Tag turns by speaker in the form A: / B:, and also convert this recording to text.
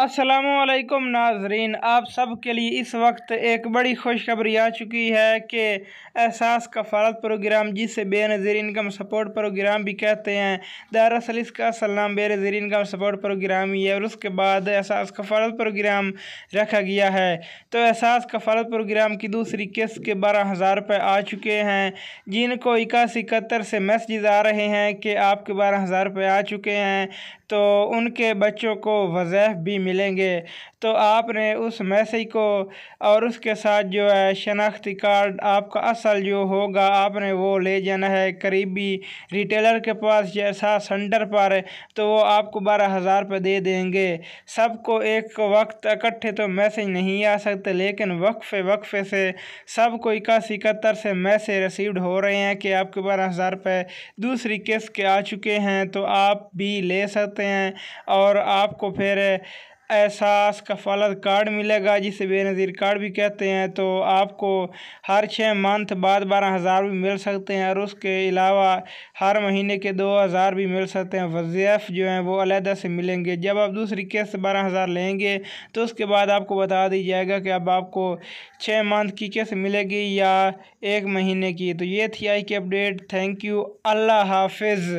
A: असलकुम नाजरीन आप सब के लिए इस वक्त एक बड़ी खुशखबरी आ चुकी है कि एहसास कफालत प्रोग्राम जिसे बेनज़ीर इनकम सपोर्ट प्रोग्राम भी कहते हैं दरअसल इसका असल नाम बेनज़ीर इनकम सपोर्ट प्रोग्राम ही है और उसके बाद एहसास कफालत प्रोग्राम रखा गया है तो एहसास कफालत प्रोग्राम की दूसरी किस्त के बारह हज़ार रुपये आ चुके हैं जिनको इक्यासी इकहत्तर से मैसेज आ रहे हैं कि आपके बारह हज़ार रुपये आ चुके हैं तो उनके बच्चों को वजैफ भी मिलेंगे तो आपने उस मैसेज को और उसके साथ जो है शनाख्ती कार्ड आपका असल जो होगा आपने वो ले जाना है करीबी रिटेलर के पास जैसा सेंटर पर तो वो आपको बारह हज़ार रुपये दे देंगे सबको एक वक्त इकट्ठे तो मैसेज नहीं आ सकते लेकिन वक्फे वक्फे से सबको इक्यासी इकहत्तर से मैसेज रिसीव्ड हो रहे हैं कि आपके बारह हज़ार रुपये दूसरी किस्त के आ चुके हैं तो आप भी ले सकते हैं और आपको फिर एहसास कफालत कार्ड मिलेगा जिसे बेनज़ीर कार्ड भी कहते हैं तो आपको हर छः मंथ बाद बारह हज़ार भी मिल सकते हैं और उसके अलावा हर महीने के दो हज़ार भी मिल सकते हैं वजीफ़ जो हैं वो अलहदा से मिलेंगे जब आप दूसरी किस्त बारह हज़ार लेंगे तो उसके बाद आपको बता दी जाएगा कि अब आपको छः मंथ की किस्त मिलेगी या एक महीने की तो ये थी आई की अपडेट थैंक यू अल्लाह हाफिज़